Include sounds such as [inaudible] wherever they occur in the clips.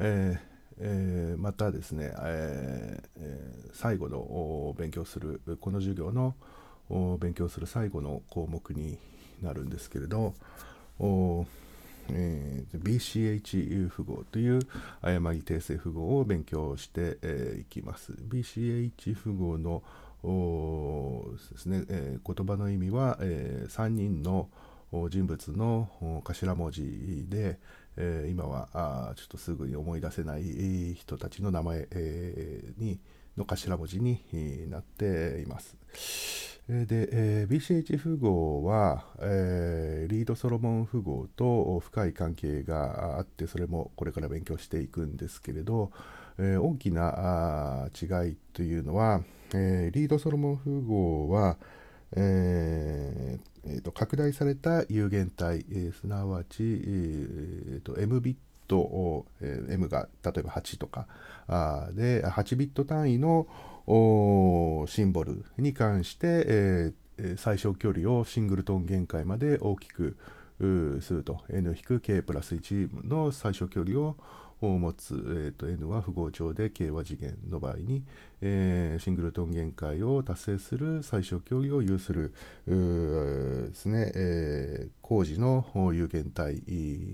えーえー、またですね、えー、最後の勉強するこの授業の勉強する最後の項目になるんですけれど、えー、BCH 符号という誤り訂正符号を勉強してい、えー、きます。BCH 符号のですね、えー、言葉の意味は、えー、3人の人物の頭文字で、えー、今はあちょっとすぐに思い出せない人たちの名前、えー、にの頭文字になっています。で、えー、BCH 富豪は、えー、リード・ソロモン富豪と深い関係があってそれもこれから勉強していくんですけれど、えー、大きな違いというのは、えー、リード・ソロモン富豪は、えーえーと、拡大された有限体、えー、すなわち、えーと、M ビットを、えー、M が例えば8とかあで8ビット単位のシンボルに関して、えー、最小距離をシングルトン限界まで大きくすると N-K プラス1の最小距離をを持つ、えー、と N は符号調で K は次元の場合に、えー、シングルトン限界を達成する最小距離を有するですね、えー、工事の有限体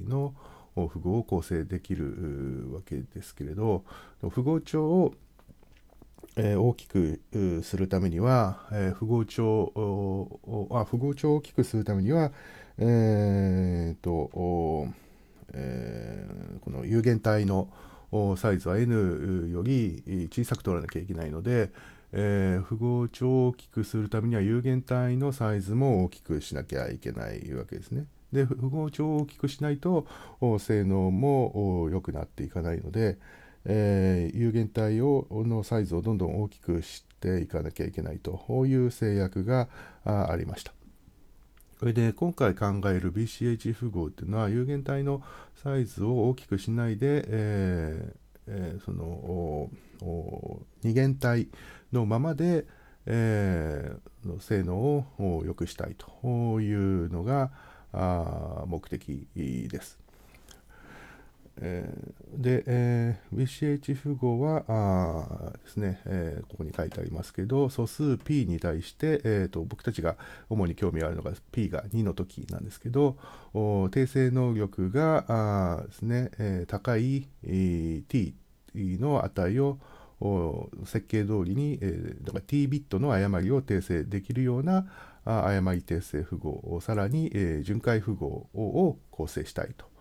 の符号を構成できるわけですけれど符号調をえー、大きくするためには、えー、符号調、あ符号帳を大きくするためにはえー、っとえこの有限体のサイズは N より小さく取らなきゃいけないので、えー、符号値を大きくするためには有限単位のサイズも大きくしなきゃいけないわけですね。で符号値を大きくしないと性能も良くなっていかないので、えー、有限体をのサイズをどんどん大きくしていかなきゃいけないという制約がありました。それで今回考える BCH 符号っていうのは有限体のサイズを大きくしないで、えーえー、その二限体のままで、えー、性能を良くしたいというのが目的です。えで、えー、VCH 符号はあですね、えー、ここに書いてありますけど、素数 P に対して、えーと、僕たちが主に興味があるのが P が2の時なんですけど、訂正能力があですね、えー、高い、えー、T の値を設計通りに、えー、だから T ビットの誤りを訂正できるような誤り訂正符号、さらに、えー、巡回符号を構成したいと。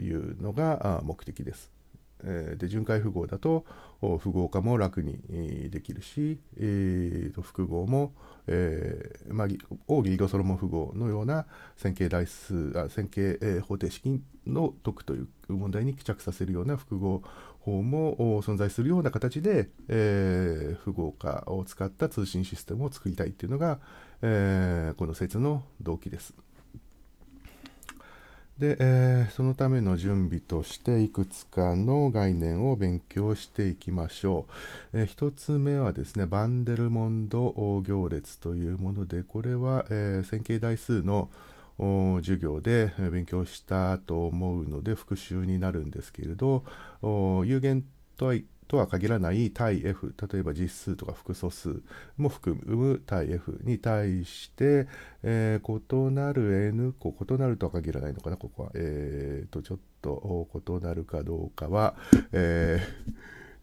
いうのが目的です。で巡回符号だと符号化も楽にできるし、えー、と複合も、えーまあ、オーギーゴソロモ符号のような線形代数あ線形、えー、方程式の解くという問題に帰着させるような複合法も存在するような形で、えー、符号化を使った通信システムを作りたいというのが、えー、この説の動機です。で、えー、そのための準備としていくつかの概念を勉強していきましょう。えー、1つ目はですね、バンデルモンド行列というもので、これは、えー、線形代数の授業で勉強したと思うので復習になるんですけれど、有限とはとは限らない対 F 例えば実数とか複素数も含む対 F に対して、えー、異なる N 個異なるとは限らないのかなここはえっ、ー、とちょっと異なるかどうかは、えー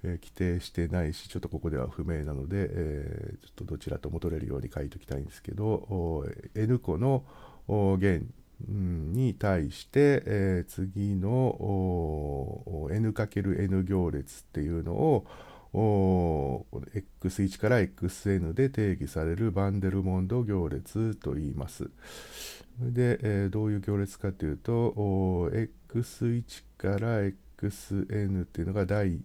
え規定してないしちょっとここでは不明なので、えちょっとどちらとも取れるように書いておきたいんですけど N 個の弦に対して、え次の N×N 行列っていうのを X1 から XN で定義されるバンデルモンド行列と言います。で、えー、どういう行列かというと X1 から XN っていうのが第、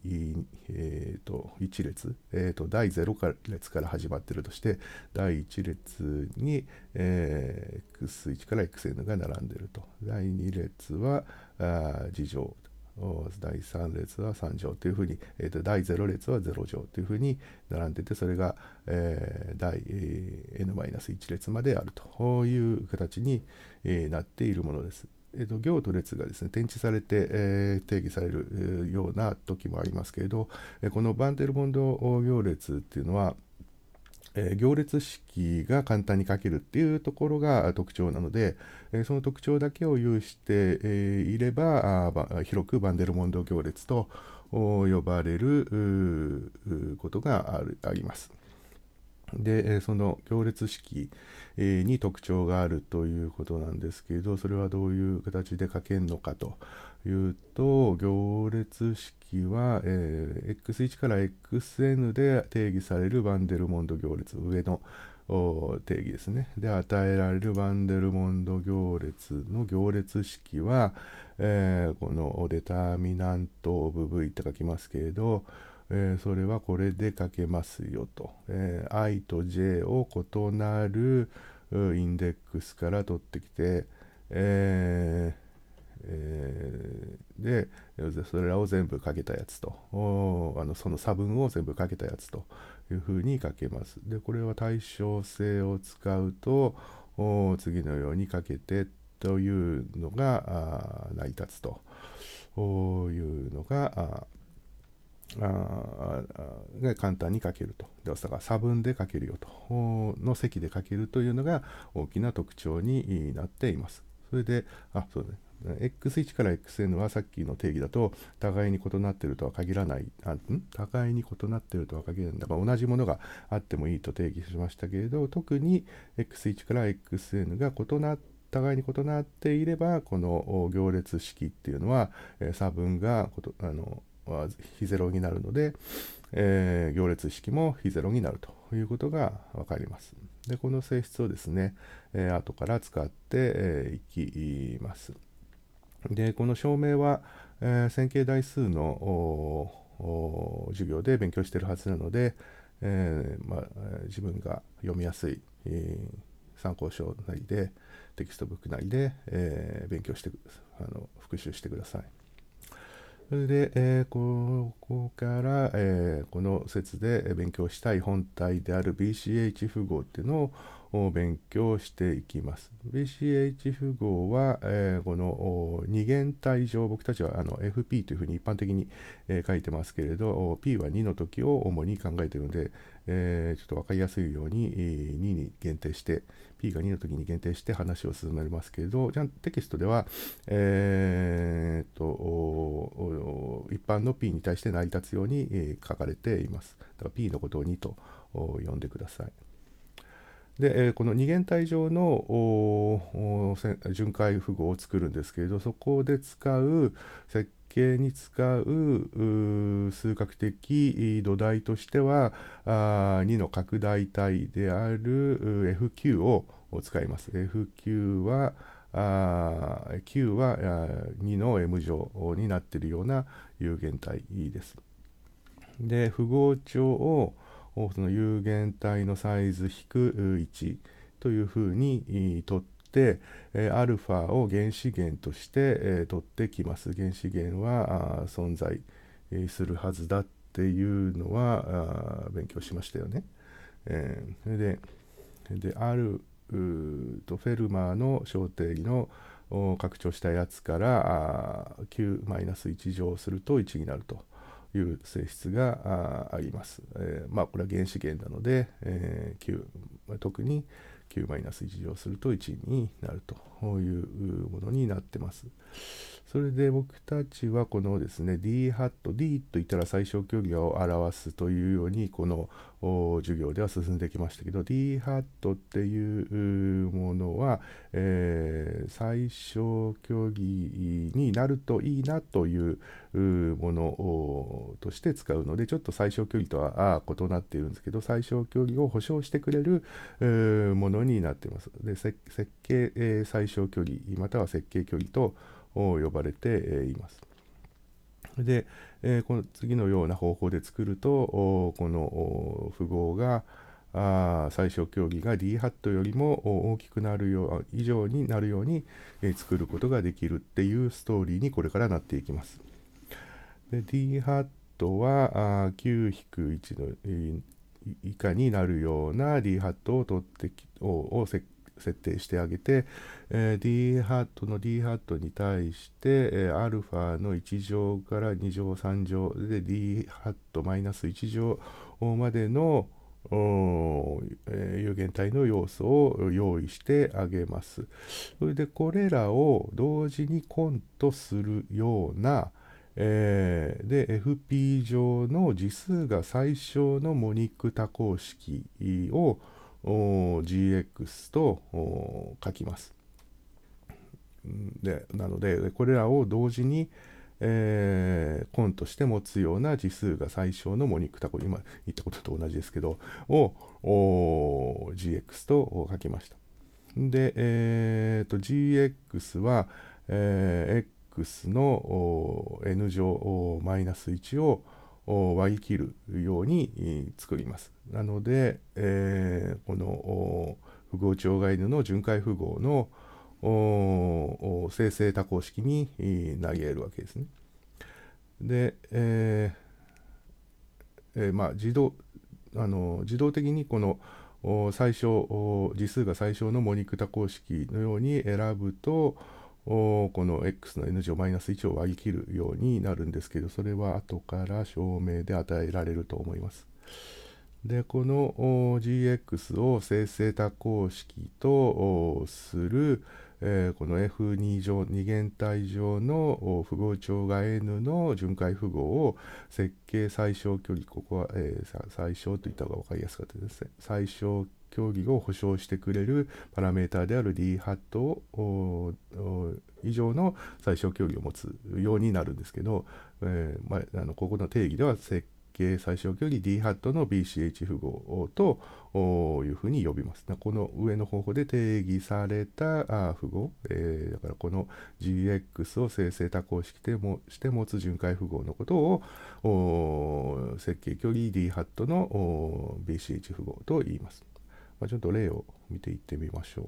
えーと、1列、えーと、第0列から始まってるとして第1列に、えー、X1 から XN が並んでると第2列はあ事情第3列は3乗というふうに、えー、と第0列は0乗というふうに並んでてそれが、えー、第、えー、n-1 列まであるという形に、えー、なっているものです。えーと、行と列がですね、転置されて、えー、定義されるような時もありますけれど、このバンデルボンド行列っていうのは、え行列式が簡単に書けるっていうところが特徴なので、えその特徴だけを有して、えいればあ広くバンデルモンド行列と呼ばれることがあるあります。で、その行列式に特徴があるということなんですけれど、それはどういう形で書けるのかというと、行列式時は、えー、X1 から XN で定義されるバンデルモンド行列上の定義ですねで与えられるバンデルモンド行列の行列式は、えー、このデターミナント・オブ・ V って書きますけれど、えー、それはこれで書けますよと、えー、i と j を異なるインデックスから取ってきて、えーえー、でそれらを全部かけたやつとあのその差分を全部かけたやつというふうにかけます。でこれは対称性を使うと次のようにかけてというのが成り立つというのがあが簡単に書けると。だから差分でかけるよと。の積でかけるというのが大きな特徴になっています。それで、あ、そうね。X1 から XN はさっきの定義だと互いに異なっているとは限らない、あん互いに異なっているとは限らない、だから同じものがあってもいいと定義しましたけれど、特に X1 から XN が異なって、互いに異なっていれば、この行列式っていうのは、え差分がことあの非ゼロになるので、えー、行列式も非ゼロになるということが分かります。で、この性質をですね、えー、後から使ってい、えきます。でこの証明は、えー、線形代数の授業で勉強してるはずなので、えー、まあ、自分が読みやすい、えー、参考書なりでテキストブックなりで、え勉強してあの復習してください。それで、えここから、えこの説で勉強したい本体である BCH 符号っていうのをを勉強していきます。VCH 符号は、えー、この二元対上、僕たちはあの FP というふうに一般的に、えー、書いてますけれど、P は2の時を主に考えているので、えー、ちょっと分かりやすいように、2に限定して、P が2の時に限定して話を進めますけれど、じゃテキストでは、えー、と一般の P に対して成り立つように、え書かれています。だから P のことを2と呼んでください。で、えこの二元体上の巡回符号を作るんですけれどそこで使う設計に使う数学的土台としてはあ2の拡大体である FQ を使います。FQ はあ Q はあ2の M 乗になっているような有限体です。で符号帳をその有限体のサイズ引く1というふうにとって、えアルファを原子源として、え取ってきます。原子源は存在するはずだっていうのは勉強しましたよね。えー、それでであるとフェルマーの小定義の拡張したやつから9-1乗すると1になると。いう性質があります。えー、まあ、これは原子源なので、えー、9特に9-1乗すると1になるというものになってます。それで僕たちはこのですね D ハット D といったら最小距離を表すというようにこの授業では進んできましたけど D ハットっていうものは、えー、最小距離になるといいなというものとして使うのでちょっと最小距離とは異なっているんですけど最小距離を保証してくれる、えものになっています。で設計、え最小距離または設計距離と呼ばれています。で、えこの次のような方法で作るとこの符号があ最小競技が D ハットよりも大きくなるよう以上になるように、え作ることができるっていうストーリーにこれからなっていきます。で D ハットは9-1の、以下になるような D ハットを取ってを設設定してあげて、えー、D ハットの D ハットに対して、えー、アルファの1乗から2乗3乗で D ハットマイナス1乗までのえー、有限体の要素を用意してあげます。それでこれらを同時にコントするような、えー、で FP 上の次数が最小のモニック多項式を GX と書きます。でなのでこれらを同時に、えー、根として持つような次数が最小のモニクタコ今言ったことと同じですけどを GX と書きました。で、えーと、と GX は、えー、X の N 乗マイナス1を割り切るように作ります。なので、えー、この符号障害布の巡回符号の生成多項式に投げるわけですね。で、えーえー、まあ、自動あの自動的にこの最小次数が最小のモニク多項式のように選ぶと、この x の n 乗マイナス1を割り切るようになるんですけどそれは後から証明で与えられると思います。でこの gx を正成多項式とする、えこの f2 乗二元帯上の符号長が n の巡回符号を設計最小距離ここは、え最小と言った方が分かりやすかったですね最小競技を保証してくれるパラメーターである d ハットを以上の最小距離を持つようになるんですけど、えー、まあ、あのここの定義では設計最小距離 d ハットの BCH 符号というふうに呼びます。この上の方法で定義された符号、えー、だからこの GX を生成多項式でもして持つ巡回符号のことを設計距離 d ハットの BCH 符号と言います。まあ、ちょっと例を見ていってみましょう。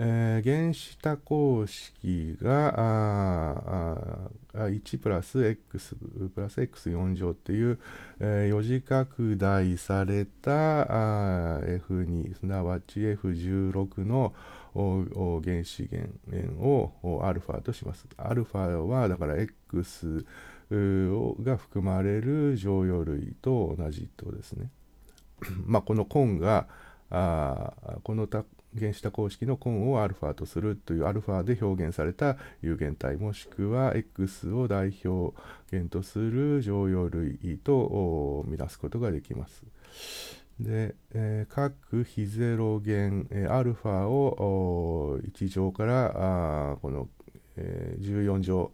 えー、原子多項式がああ1プラス x プラス x4 乗っていう、えー、4次拡大されたあ F2 すなわち F16 の原子源をアルファとします。アルファはだから x が含まれる常用類と同じとですね。まあ、この根があこの原子多項式の根を α とするという α で表現された有限体もしくは X を代表源とする常用類と見なすことができます。で、えー、各非ゼロ元、えー、α を1乗からあこの、えー、14乗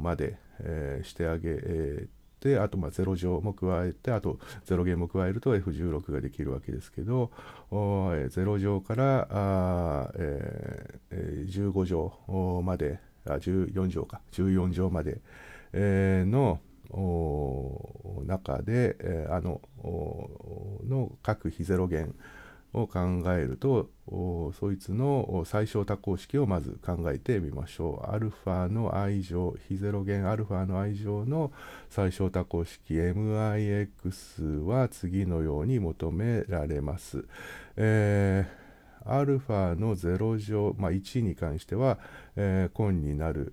まで、えー、してあげてあとまあ0乗も加えてあと0弦も加えると F16 ができるわけですけど0乗からあ、えー、15乗まであ14乗か14乗まで、えー、の中で、えあのの各非ゼロ弦を考えるとそいつの最小多項式をまず考えてみましょう。アルファの i 乗非ゼロ元アルファの i 乗の最小多項式 mix は次のように求められます。えー、アルファの0乗、まあ、1に関しては、えー、コンになる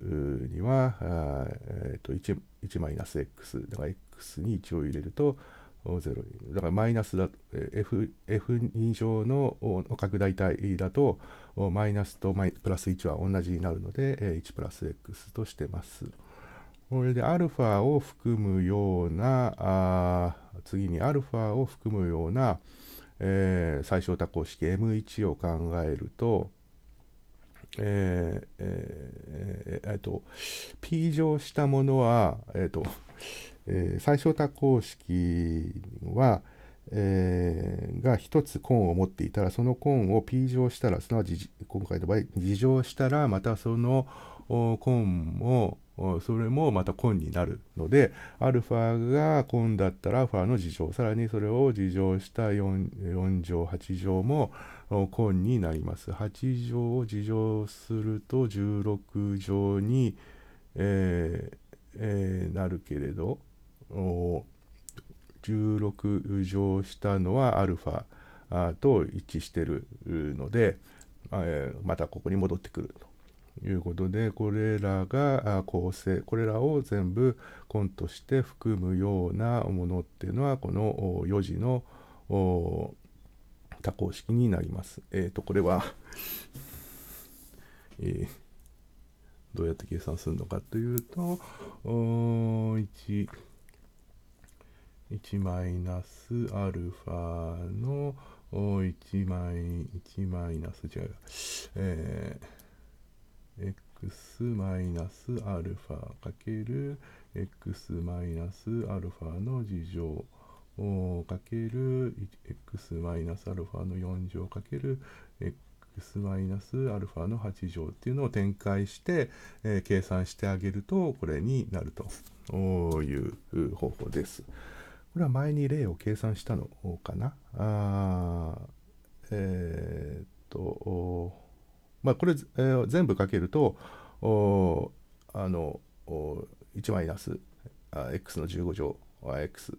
には、えー、1マイナス x だから x に1を入れると0だからマイナスだ、F, F2 乗の拡大体だと、マイナスとマイプラス1は同じになるので、1プラス X としてます。これで α を含むような、あ次に α を含むような、えー、最小多項式 M1 を考えると、えーえーえー、えー、と P 乗したものは、えっ、とえー、最小多項式は、えー、が1つコーンを持っていたらそのコーンを P 乗したらすなわち今回の場合2乗したらまたそのコーンもそれもまたコンになるのでアルファがコンだったらアルファの事乗さらにそれを事乗した 4, 4乗8乗もコンになります8乗を事乗すると16乗に、えーえー、なるけれど16乗したのは α と一致してるので、えまたここに戻ってくるということでこれらが構成これらを全部根として含むようなものっていうのはこの4次の多項式になります。えっ、ー、とこれは [laughs] えー、どうやって計算するのかというと1 1マイナスアルファの1マイ ,1 マイナス違う、えー、x マイナスアルファかける x マイナスアルファの次乗かける x マイナスアルファの4乗かける x マイナスアルファの8乗っていうのを展開して、えー、計算してあげるとこれになるという方法です。これは前に例を計算したのかな。あえー、っと、まあ、これ、えー、全部かけると、あの、1マイナス x の15乗 x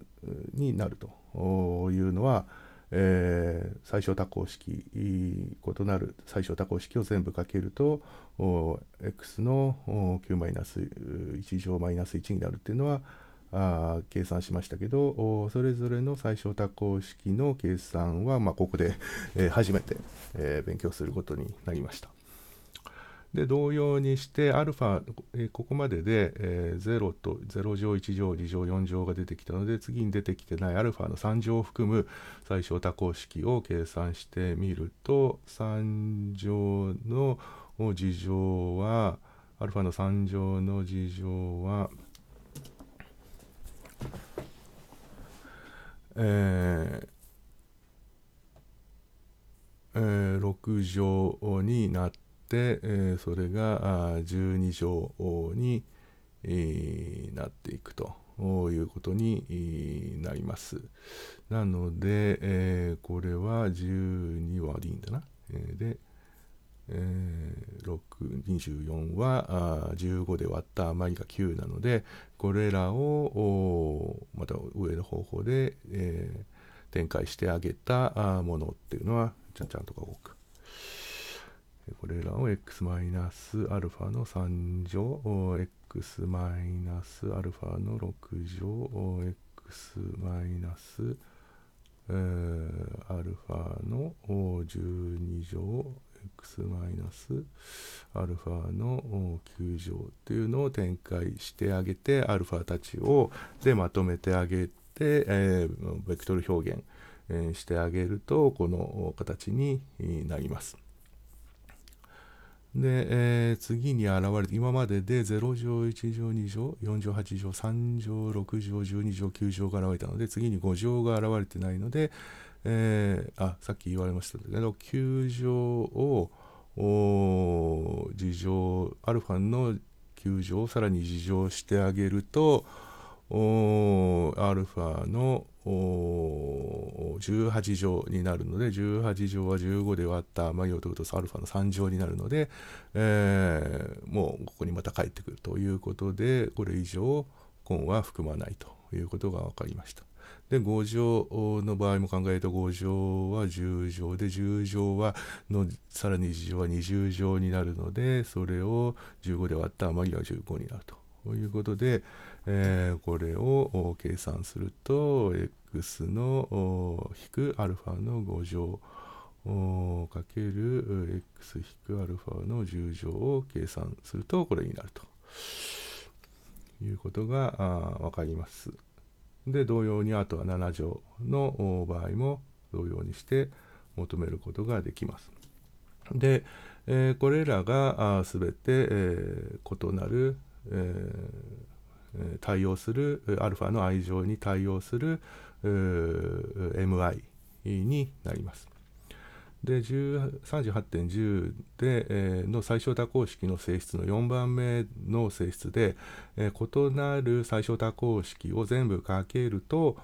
になるというのは、えー、最小多項式異なる最小多項式を全部かけると x の9マイナス1乗マイナス1になるっていうのは、あ計算しましたけどそれぞれの最小多項式の計算は、まあ、ここで、えー、初めて、えー、勉強することになりました。で同様にしてアルファ、えー、ここまでで、え0と0乗1乗2乗4乗が出てきたので次に出てきてないアルファの3乗を含む最小多項式を計算してみると3乗の事乗はアルファの3乗の事乗はえーえー、6畳になって、えー、それが12畳に、えー、なっていくということになります。なので、えー、これは12割でいいんだな。で、えー、624はあ15で割った余りが9なのでこれらをまた上の方法で、えー、展開してあげたものっていうのはちゃんちゃんとか多くこれらを x マイナスアルファの3乗 x マイナスアルファの6乗 x マイナスアルファの12乗マイナスアルファの9乗っていうのを展開してあげてアルファたちをでまとめてあげて、えー、ベクトル表現、えー、してあげるとこの形になります。で、えー、次に現れて、今までで0乗、1乗、2乗、4乗、8乗、3乗、6乗、12乗、9乗が現れたので、次に5乗が現れてないので、えー、あさっき言われましたけど球場を事情アルファの球場をさらに事情してあげるとアルファの18乗になるので18乗は15で割ったマイオトルトアルファの3乗になるので、えー、もうここにまた帰ってくるということでこれ以上コンは含まないということが分かりました。で5乗の場合も考えると5乗は10乗で10乗はのさらに二乗は20乗になるのでそれを15で割った余りは15になると。いうことで、えー、これを計算すると x の引く α の5乗かける x 引く α の10乗を計算するとこれになるということが分かります。で同様にあとは7乗の場合も同様にして求めることができます。で、えー、これらが全て、えー、異なる、えー、対応する α の愛情に対応する MI になります。で38.10で、えー、の最小多項式の性質の4番目の性質で、えー、異なる最小多項式を全部かけると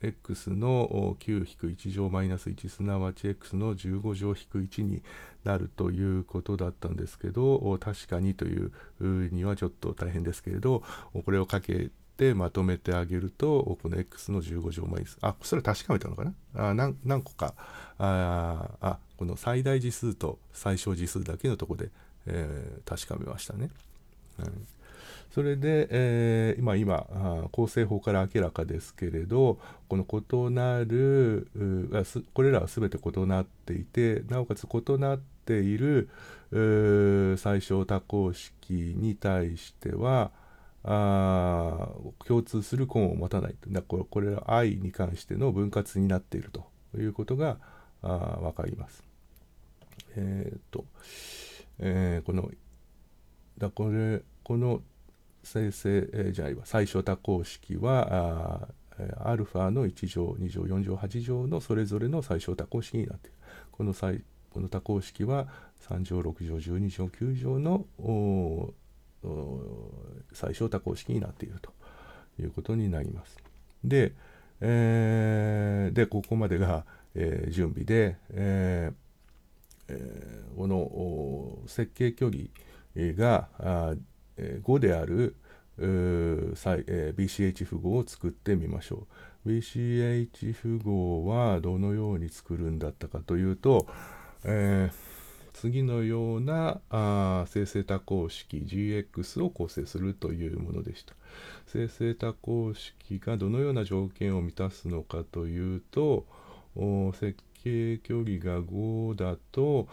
x の9-1乗マイナス1すなわち x の15乗引く1になるということだったんですけど確かにというにはちょっと大変ですけれどこれをかけってまとめてあげると、この X の15乗マイナス。あ、それ確かめたのかなあ何何個かああ、この最大次数と最小次数だけのとこで、えー、確かめましたね。はいそれで、えー、今今構成法から明らかですけれどこの異なるうこれらは全て異なっていてなおかつ異なっている最小多項式に対してはあ共通する根を持たないだこれは愛に関しての分割になっているということがあ分かります。えっ、ー、と、えー、このだこれこの生成、えー、じゃあ最小多項式はあアルファの1乗2乗4乗8乗のそれぞれの最小多項式になっている。このこの多項式は3乗6乗12乗9乗の最小多項式になっているということになります。で、えー、でここまでが、えー、準備で、えーえー、この設計距離があ5である、BCH 符号を作ってみましょう。BCH 符号はどのように作るんだったかというと、えー次のようなあ生成多項式 GX を構成するというものでした。生成多項式がどのような条件を満たすのかというと設計距離が5だと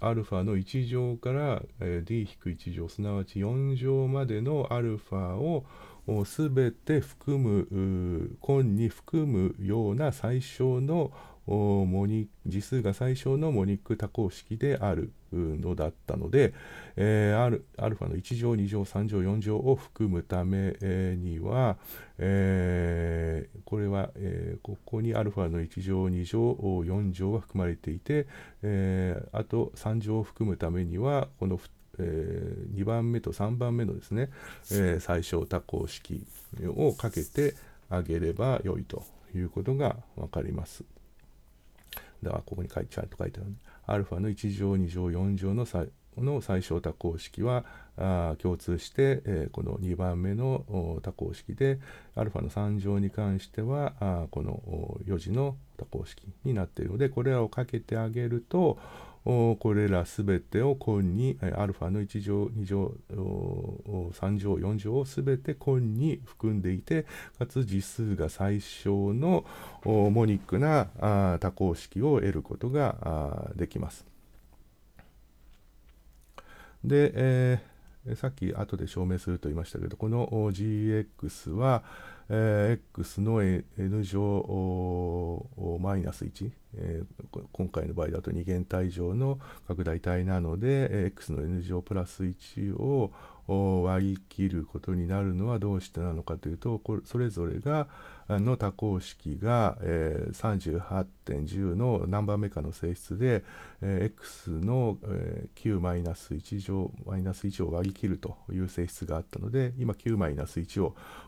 α の1乗から d-1 乗すなわち4乗までの α を全て含む根に含むような最小のモニ次数が最小のモニック多項式であるのだったので、えー、アルアルファの1乗2乗3乗4乗を含むためには、えー、これは、えー、ここにアルファの1乗2乗4乗が含まれていて、えー、あと3乗を含むためにはこの2えー、2番目と3番目のですね、えー、最小多項式をかけてあげれば良いということが分かります。だからここに書いてと書いてある、ね。アルファの1乗、2乗、4乗の最の最小多項式はあ共通して、えー、この2番目の多項式で、アルファの3乗に関しては、あこの4次の多項式になっているので、これらをかけてあげると、これらすべてを根に、アルファの1乗、2乗、3乗、4乗をすべて根に含んでいて、かつ次数が最小のモニックな多項式を得ることができます。で、えー、さっき後で証明すると言いましたけど、この GX は、えー、x の n 乗マイナス1、え今回の場合だと二元対乗の拡大体なので、x の n 乗プラス1を割り切ることになるのはどうしてなのかというと、それぞれが、の多項式が、えー、38.10の何番目かの性質で、えー、x の、えー、9-1乗 -1 を割り切るという性質があったので今9-1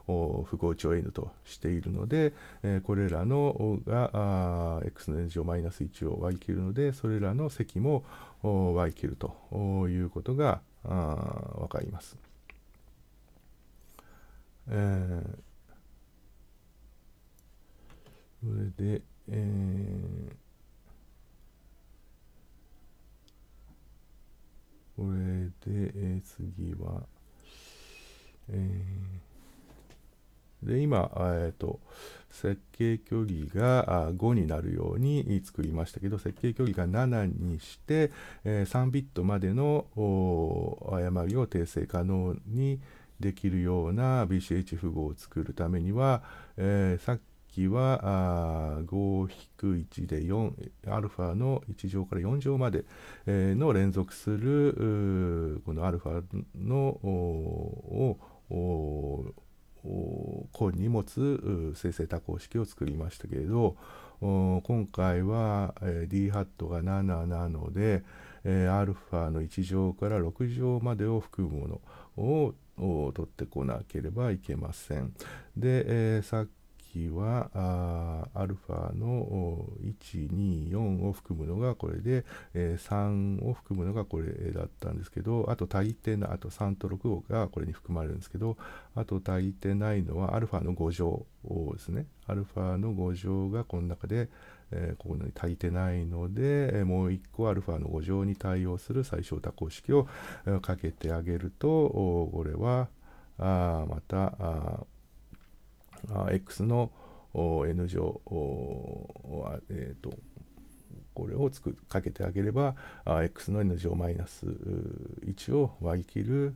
を不合調 n としているので、えー、これらのが x の n 乗 -1 を割り切るのでそれらの積も割り切るということが分かります。えーそれで、えー、これで、えー、次は、えー、で、今、えっ、と、設計距離が5になるように作りましたけど、設計距離が7にして、え3ビットまでの誤りを訂正可能にできるような BCH 符号を作るためには、えー、さっ期は5-1で4アルファの1乗から4乗までの連続するこのアルファのを根に持つ生成多項式を作りましたけれど今回は D ハットが7なのでアルファの1乗から6乗までを含むものを取ってこなければいけません。で、えー、さっ時はあアルファの124を含むのがこれで、えー、3を含むのがこれだったんですけどあと足りてないあと3と6がこれに含まれるんですけどあと足りてないのはアルファの5乗ですねアルファの5乗がこの中で、えー、ここに足りてないので、もう1個アルファの5乗に対応する最小多項式を、かけてあげるとこれはあまたあ X の N 乗、えと、これをつくかけてあげれば X の N 乗マイナス1を割り切る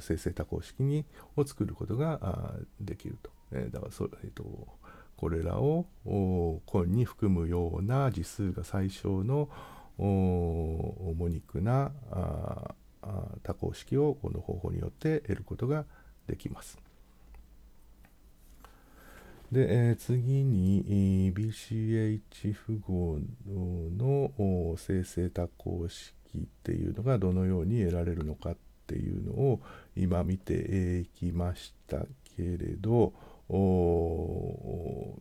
生成多項式にを作ることができると。えだからそ、えと、これらを根に含むような次数が最小のモニクな多項式をこの方法によって得ることができます。で、えー、次に BCH 符号の生成多項式っていうのがどのように得られるのかっていうのを今見ていきましたけれどちょ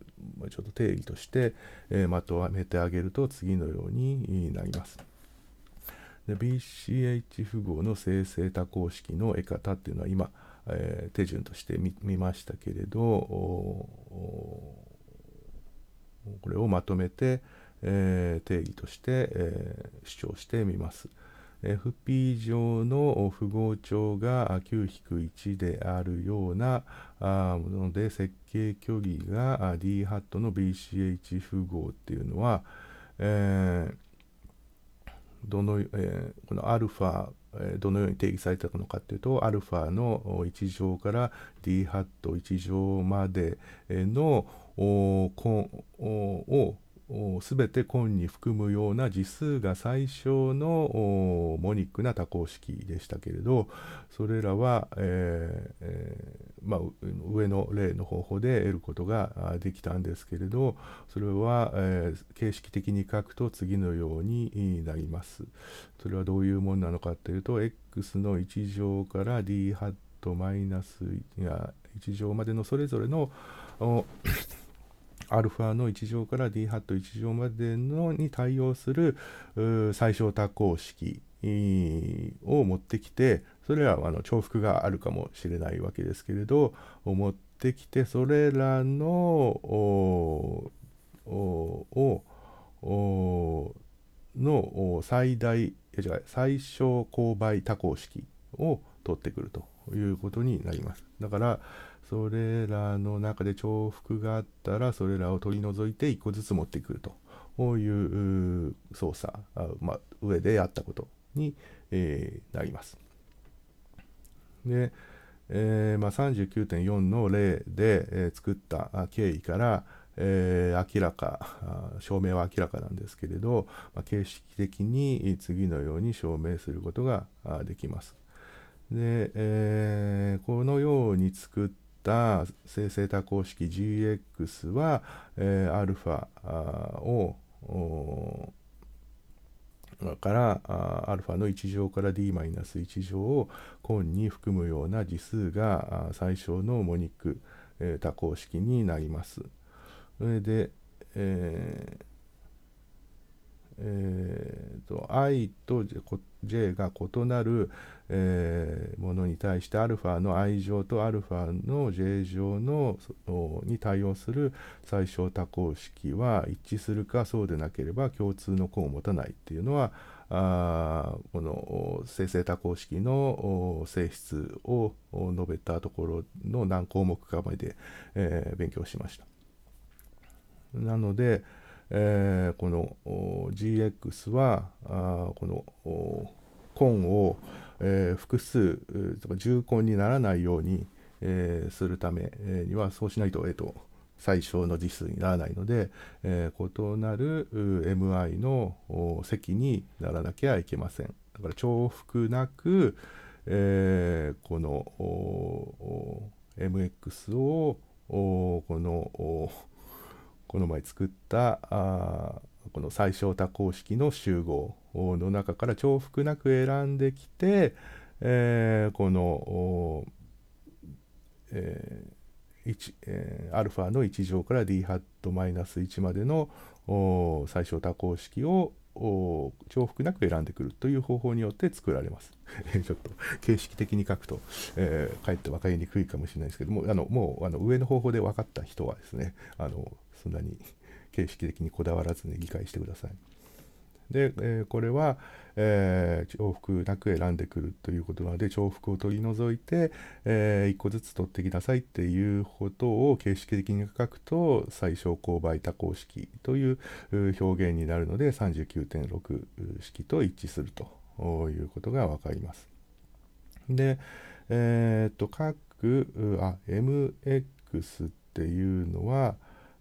っと定義として、えー、まとめてあげると次のようになります。BCH 符号の生成多項式の得方っていうのは今えー、手順として見ましたけれどこれをまとめて、えー、定義として、えー、主張してみます。FP 上の符号長が9-1であるようなもので設計距離が D ハットの BCH 符号っていうのは、えー、どの、えー、この α どのように定義されたのかというとアルファの1乗から d ハット1乗までの根を全て根に含むような次数が最小のモニックな多項式でしたけれどそれらは、えーまあ、上の例の方法で得ることができたんですけれどそれは、えー、形式的に書くと次のようになります。それはどういうものなのかというと x の1乗から d ハットマイナス1乗までのそれぞれのアルファの1乗から d ハット1乗までのに対応する最小多項式を持ってきてそれらはあの重複があるかもしれないわけですけれど持ってきてそれらのをの最大違う最小勾配多項式を取ってくるということになります。だからそれらの中で重複があったらそれらを取り除いて1個ずつ持ってくるという操作、まあ、上でやったことに、えー、なります。で、えー、まあ、39.4の例で、えー、作った経緯から、えー、明らか証明は明らかなんですけれど、まあ、形式的に次のように証明することができます。で、えー、このように作っった生成多項式 GX は、えー、アルファをからアルファの1乗から d-1 乗を根に含むような次数が最小のモニック、えー、多項式になります。それで、えーえと、と i と j が異なる、えー、ものに対してアルファの i 乗とアルファの j 乗のに対応する最小多項式は一致するかそうでなければ共通の項を持たないっていうのはあこの生成多項式の性質を述べたところの何項目かまで、えー、勉強しました。なので、えー、この GX はあこの根を、えー、複数とか重根にならないように、えー、するためにはそうしないと,、えーと、最小の実数にならないので、えー、異なる MI の積にならなきゃいけません。だから重複なく、えー、この MX をこのこの前作ったあこの最小多項式の集合の中から重複なく選んできて、えー、この、えーえー、アルファの1乗から d ハットマイナス1までの最小多項式を重複なく選んでくるという方法によって作られます。[laughs] ちょっと形式的に書くと、えー、かえって分かりにくいかもしれないですけどもあのもうあの上の方法で分かった人はですねあのそんなに形式的にこだわらずに、理解してください。で、えー、これは、えー、重複なく選んでくるということなので重複を取り除いて、えー、1個ずつ取ってきなさいっていうことを形式的に書くと最小公倍多項式という表現になるので39.6式と一致するということが分かります。で、えー、っと各あ MX っていうのは、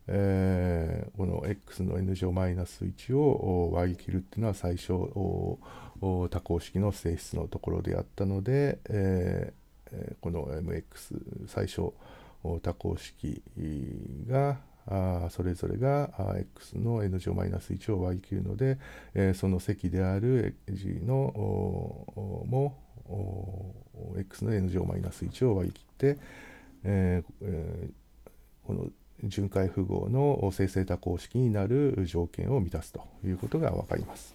えー、この x の n 乗マイナス1を割り切るっていうのは最初多項式の性質のところであったので、えー、この mx 最小多項式がそれぞれが x の n 乗マイナス1を割り切るので、えー、その積である g のも x の n 乗マイナス1を割り切って、えー、この巡回符号の生成多項式になる条件を満たすということが分かります。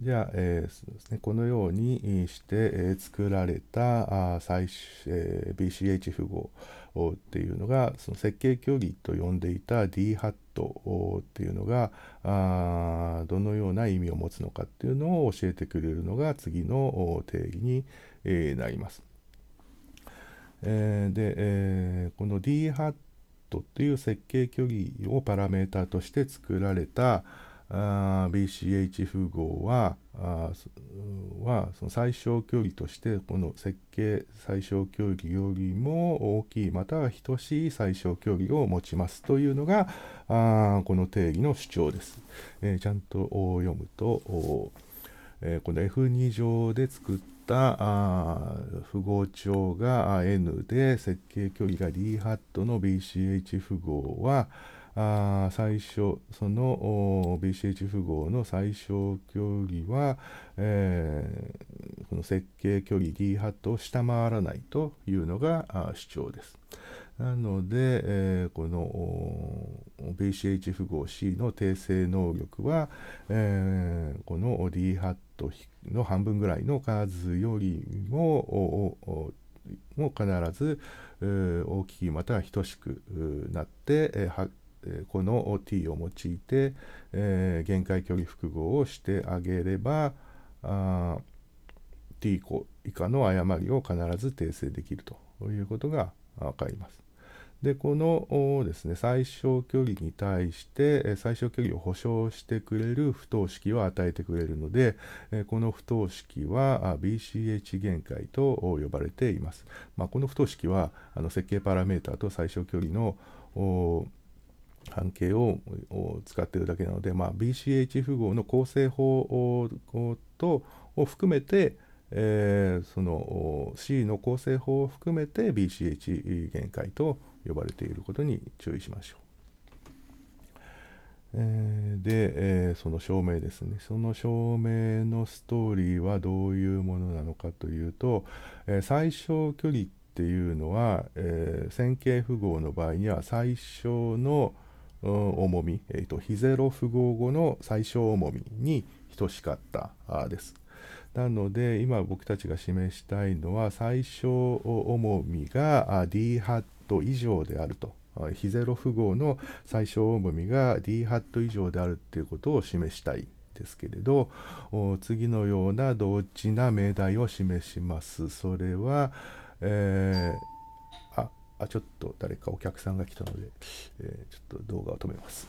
じゃあ、えー、そうですね、このようにして、えー、作られたあ最、えー、BCH 符号っていうのがその設計協議と呼んでいた D ハットっていうのがあどのような意味を持つのかっていうのを教えてくれるのが次の定義に、えなります。えー、で、えー、この D ハットという設計距離をパラメータとして作られたあ BCH 符号はあはその最小距離としてこの設計最小距離よりも大きいまたは等しい最小距離を持ちますというのがあこの定義の主張です。えー、ちゃんと読むと、えー、この F2 乗で作ったった符号長が N で設計距離が D ハットの BCH 符号はあ最初その BCH 符号の最小距離は、えー、この設計距離 D ハットを下回らないというのが主張です。なので、えー、この BCH 符号 C の訂正能力は、えー、この D ハットの半分ぐらいの数よりもも必ず大きいまたは等しくなってこの t を用いて、えー、限界距離複合をしてあげればあ t 以下の誤りを必ず訂正できるということが分かります。でこのですね最小距離に対して最小距離を保証してくれる不等式を与えてくれるのでこの不等式は BCH 限界と呼ばれています。まあ、この不等式はあの設計パラメータと最小距離の関係を使っているだけなので、まあ、BCH 符号の構成法とを含めて、えー、その C の構成法を含めて BCH 限界と呼ばれていることに注意しましょう。えー、で、えー、その証明ですねその証明のストーリーはどういうものなのかというと、えー、最小距離っていうのは、え線形符号の場合には最小の、うん、重み、えーと、ヒゼロ符号後の最小重みに等しかったです。なので今僕たちが示したいのは最小重みが D 波ト以上であるとヒゼロ符号の最小音みが D ハット以上であるっていうことを示したいですけれど次のような同値な命題を示しますそれは、えー、ああちょっと誰かお客さんが来たので、えー、ちょっと動画を止めます